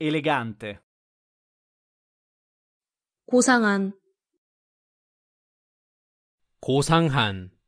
elegante 고상한 고상한